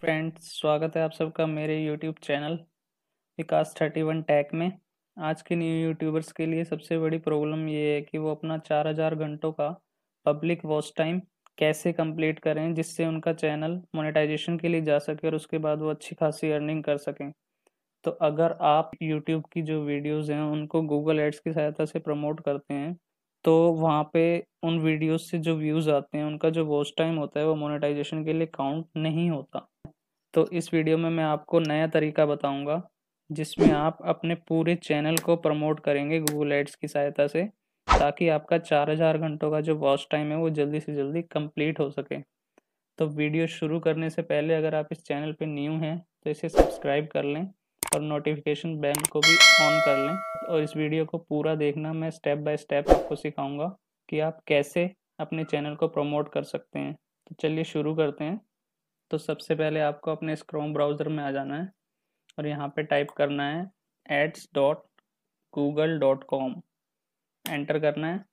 friends स्वागत है आप सबका मेरे YouTube channel Vikas thirty one tech में आज के न्यू यूट्यूबर्स के लिए सबसे बड़ी प्रॉब्लम ये है कि वो अपना चार हज़ार घंटों का पब्लिक वॉच टाइम कैसे कंप्लीट करें जिससे उनका चैनल मोनेटाइजेशन के लिए जा सके और उसके बाद वो अच्छी खासी अर्निंग कर सकें तो अगर आप यूट्यूब की जो वीडियोज़ हैं उनको गूगल एड्स की सहायता से प्रमोट करते हैं तो वहाँ पे उन वीडियोस से जो व्यूज़ आते हैं उनका जो वॉच टाइम होता है वो मोनेटाइजेशन के लिए काउंट नहीं होता तो इस वीडियो में मैं आपको नया तरीका बताऊंगा जिसमें आप अपने पूरे चैनल को प्रमोट करेंगे गूगल एड्स की सहायता से ताकि आपका चार हज़ार घंटों का जो वॉच टाइम है वो जल्दी से जल्दी कंप्लीट हो सके तो वीडियो शुरू करने से पहले अगर आप इस चैनल पर न्यू हैं तो इसे सब्सक्राइब कर लें और नोटिफिकेशन बेल को भी ऑन कर लें और इस वीडियो को पूरा देखना मैं स्टेप बाय स्टेप आपको सिखाऊंगा कि आप कैसे अपने चैनल को प्रमोट कर सकते हैं तो चलिए शुरू करते हैं तो सबसे पहले आपको अपने स्क्रोम ब्राउज़र में आ जाना है और यहाँ पे टाइप करना है ads dot Google dot com enter करना है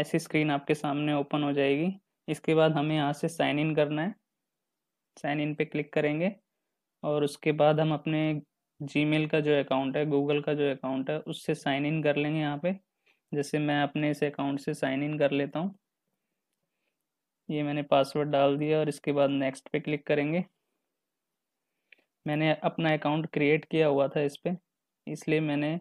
ऐसी स्क्रीन आपके सामने ओपन हो जाएगी इसके बाद हमें यहाँ से साइन इन करना है साइन इन पे क्लिक करेंगे और उसके बाद हम अपने जी का जो अकाउंट है गूगल का जो अकाउंट है उससे साइन इन कर लेंगे यहाँ पे जैसे मैं अपने इस अकाउंट से साइन इन कर लेता हूँ ये मैंने पासवर्ड डाल दिया और इसके बाद नेक्स्ट पे क्लिक करेंगे मैंने अपना अकाउंट क्रिएट किया हुआ था इस पर इसलिए मैंने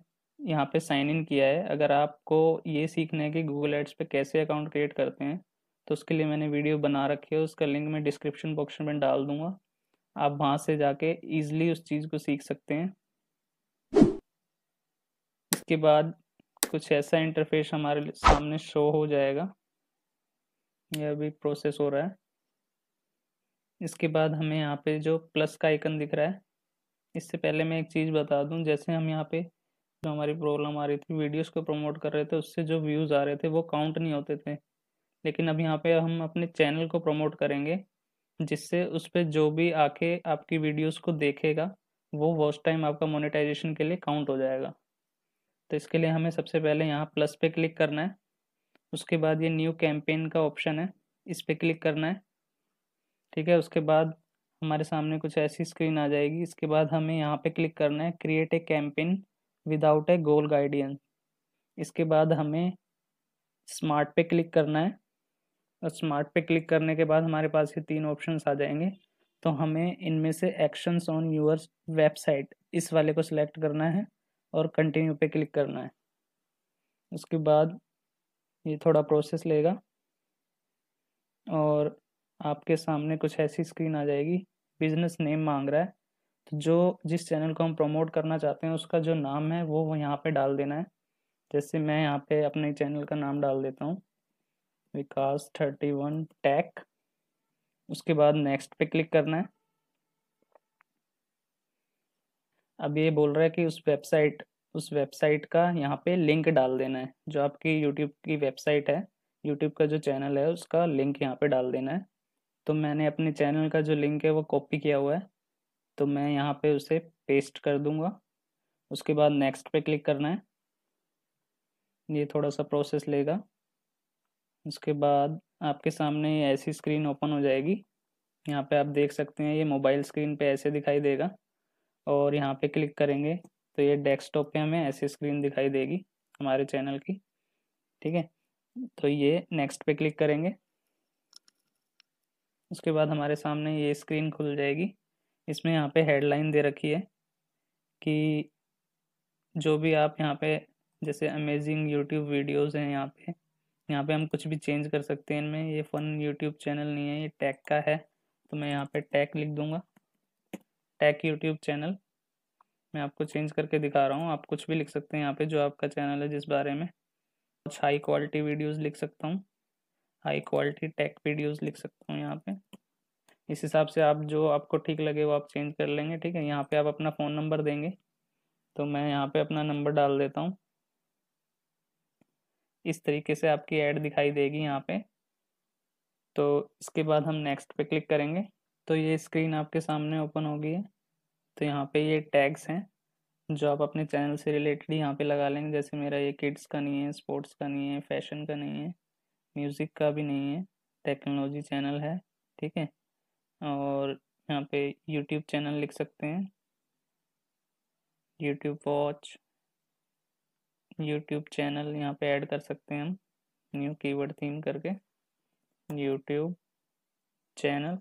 यहाँ पे साइन इन किया है अगर आपको ये सीखना है कि गूगल एड्स पे कैसे अकाउंट क्रिएट करते हैं तो उसके लिए मैंने वीडियो बना रखी है उसका लिंक मैं डिस्क्रिप्शन बॉक्स में डाल दूँगा आप वहाँ से जाके ईजिली उस चीज़ को सीख सकते हैं इसके बाद कुछ ऐसा इंटरफेस हमारे सामने शो हो जाएगा यह अभी प्रोसेस हो रहा है इसके बाद हमें यहाँ पे जो प्लस का आइकन दिख रहा है इससे पहले मैं एक चीज़ बता दूँ जैसे हम यहाँ पे जो हमारी प्रॉब्लम आ रही थी वीडियोस को प्रमोट कर रहे थे उससे जो व्यूज़ आ रहे थे वो काउंट नहीं होते थे लेकिन अब यहाँ पे हम अपने चैनल को प्रमोट करेंगे जिससे उस पर जो भी आके आपकी वीडियोज़ को देखेगा वो वॉच टाइम आपका मोनिटाइजेशन के लिए काउंट हो जाएगा तो इसके लिए हमें सबसे पहले यहाँ प्लस पे क्लिक करना है उसके बाद ये न्यू कैंपेन का ऑप्शन है इस पर क्लिक करना है ठीक है उसके बाद हमारे सामने कुछ ऐसी स्क्रीन आ जाएगी इसके बाद हमें यहाँ पे क्लिक करना है create a campaign without a goal guidance इसके बाद हमें स्मार्ट पे क्लिक करना है और स्मार्ट पे क्लिक करने के बाद हमारे पास ये तीन ऑप्शंस आ जाएंगे तो हमें इनमें से एक्शंस ऑन यूअर वेबसाइट इस वाले को सिलेक्ट करना है और कंटिन्यू पे क्लिक करना है उसके बाद ये थोड़ा प्रोसेस लेगा और आपके सामने कुछ ऐसी स्क्रीन आ जाएगी बिजनेस नेम मांग रहा है तो जो जिस चैनल को हम प्रमोट करना चाहते हैं उसका जो नाम है वो यहाँ पे डाल देना है जैसे मैं यहाँ पे अपने चैनल का नाम डाल देता हूँ विकास थर्टी वन टैक उसके बाद नेक्स्ट पे क्लिक करना है अब ये बोल रहा है कि उस वेबसाइट उस वेबसाइट का यहाँ पे लिंक डाल देना है जो आपकी यूट्यूब की वेबसाइट है यूट्यूब का जो चैनल है उसका लिंक यहाँ पे डाल देना है तो मैंने अपने चैनल का जो लिंक है वो कॉपी किया हुआ है तो मैं यहाँ पे उसे पेस्ट कर दूँगा उसके बाद नेक्स्ट पे क्लिक करना है ये थोड़ा सा प्रोसेस लेगा उसके बाद आपके सामने ऐसी स्क्रीन ओपन हो जाएगी यहाँ पे आप देख सकते हैं ये मोबाइल स्क्रीन पे ऐसे दिखाई देगा और यहाँ पे क्लिक करेंगे तो ये डेस्कटॉप पे हमें ऐसी स्क्रीन दिखाई देगी हमारे चैनल की ठीक है तो ये नेक्स्ट पे क्लिक करेंगे उसके बाद हमारे सामने ये स्क्रीन खुल जाएगी इसमें यहाँ पे हेडलाइन दे रखी है कि जो भी आप यहाँ पे जैसे अमेजिंग यूट्यूब वीडियोस हैं यहाँ पे यहाँ पे हम कुछ भी चेंज कर सकते हैं इनमें ये फ़न यूट्यूब चैनल नहीं है ये टैग का है तो मैं यहाँ पे टैग लिख दूँगा टैग यूट्यूब चैनल मैं आपको चेंज करके दिखा रहा हूँ आप कुछ भी लिख सकते हैं यहाँ पे जो आपका चैनल है जिस बारे में कुछ हाई क्वालिटी वीडियोस लिख सकता हूँ हाई क्वालिटी टेक वीडियोस लिख सकता हूँ यहाँ पे इस हिसाब से आप जो आपको ठीक लगे वो आप चेंज कर लेंगे ठीक है यहाँ पे आप अपना फ़ोन नंबर देंगे तो मैं यहाँ पे अपना नंबर डाल देता हूँ इस तरीके से आपकी एड दिखाई देगी यहाँ पे तो इसके बाद हम नेक्स्ट पे क्लिक करेंगे तो ये स्क्रीन आपके सामने ओपन होगी है तो यहाँ पे ये टैग्स हैं जो आप अपने चैनल से रिलेटेड यहाँ पे लगा लेंगे जैसे मेरा ये किड्स का नहीं है स्पोर्ट्स का नहीं है फैशन का नहीं है म्यूज़िक का भी नहीं है टेक्नोलॉजी चैनल है ठीक है और यहाँ पे यूट्यूब चैनल लिख सकते हैं यूट्यूब वॉच यूट्यूब चैनल यहाँ पे ऐड कर सकते हैं हम न्यू कीवर्ड थीम करके यूट्यूब चैनल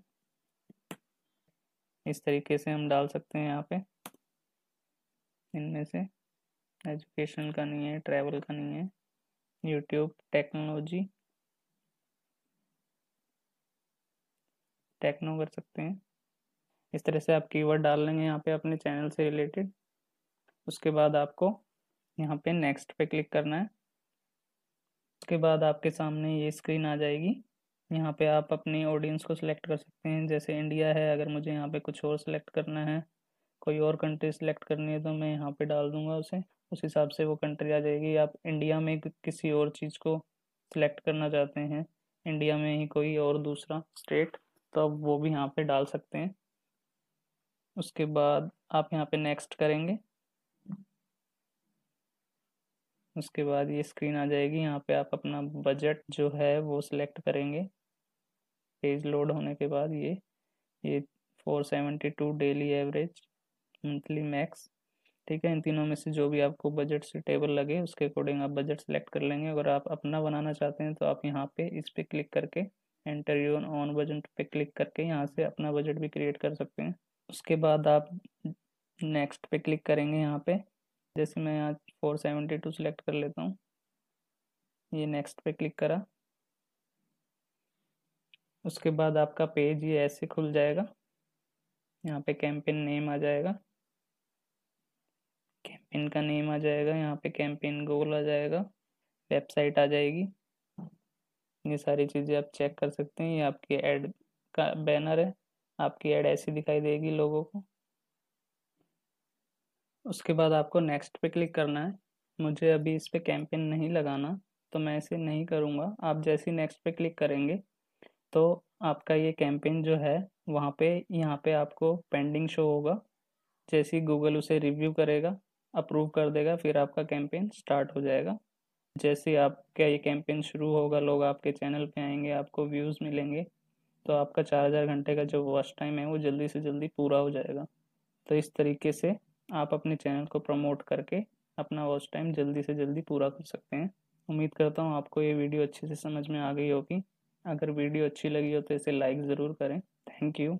इस तरीके से हम डाल सकते हैं यहाँ पे इनमें से एजुकेशन का नहीं है ट्रैवल का नहीं है यूट्यूब टेक्नोलॉजी टेक्नो कर सकते हैं इस तरह से आप कीवर्ड डाल लेंगे यहाँ पे अपने चैनल से रिलेटेड उसके बाद आपको यहाँ पे नेक्स्ट पे क्लिक करना है उसके बाद आपके सामने ये स्क्रीन आ जाएगी यहाँ पे आप अपनी ऑडियंस को सिलेक्ट कर सकते हैं जैसे इंडिया है अगर मुझे यहाँ पे कुछ और सिलेक्ट करना है कोई और कंट्री सिलेक्ट करनी है तो मैं यहाँ पे डाल दूंगा उसे उस हिसाब से वो कंट्री आ जाएगी आप इंडिया में किसी और चीज़ को सिलेक्ट करना चाहते हैं इंडिया में ही कोई और दूसरा स्टेट तो आप वो भी यहाँ पे डाल सकते हैं उसके बाद आप यहाँ पे नेक्स्ट करेंगे उसके बाद ये स्क्रीन आ जाएगी यहाँ पे आप अपना बजट जो है वो सिलेक्ट करेंगे पेज लोड होने के बाद ये ये 472 डेली एवरेज मंथली मैक्स ठीक है इन तीनों में से जो भी आपको बजट से टेबल लगे उसके अकॉर्डिंग आप बजट सेलेक्ट कर लेंगे अगर आप अपना बनाना चाहते हैं तो आप यहाँ पे इस पर क्लिक करके एंटर यून ऑन बजट पे क्लिक करके यहाँ से अपना बजट भी क्रिएट कर सकते हैं उसके बाद आप नेक्स्ट पे क्लिक करेंगे यहाँ पे जैसे मैं यहाँ फोर सेवेंटी टू सेलेक्ट कर लेता हूँ ये नेक्स्ट पे क्लिक करा उसके बाद आपका पेज ये ऐसे खुल जाएगा यहाँ पे कैंपेन नेम आ जाएगा कैंपेन का नेम आ जाएगा यहाँ पे कैंपेन गोल आ जाएगा वेबसाइट आ जाएगी ये सारी चीज़ें आप चेक कर सकते हैं ये आपकी एड का बैनर है आपकी एड ऐसी दिखाई देगी लोगों को उसके बाद आपको नेक्स्ट पे क्लिक करना है मुझे अभी इस पर कैंपेन नहीं लगाना तो मैं इसे नहीं करूँगा आप जैसे ही नेक्स्ट पे क्लिक करेंगे तो आपका ये कैंपेन जो है वहाँ पे यहाँ पे आपको पेंडिंग शो होगा जैसे ही गूगल उसे रिव्यू करेगा अप्रूव कर देगा फिर आपका कैंपेन स्टार्ट हो जाएगा जैसे आपका ये कैंपेन शुरू होगा लोग आपके चैनल पे आएंगे आपको व्यूज़ मिलेंगे तो आपका चार हज़ार घंटे का जो वॉच टाइम है वो जल्दी से जल्दी पूरा हो जाएगा तो इस तरीके से आप अपने चैनल को प्रमोट करके अपना वॉच टाइम जल्दी से जल्दी पूरा कर सकते हैं उम्मीद करता हूँ आपको ये वीडियो अच्छे से समझ में आ गई होगी अगर वीडियो अच्छी लगी हो तो इसे लाइक ज़रूर करें थैंक यू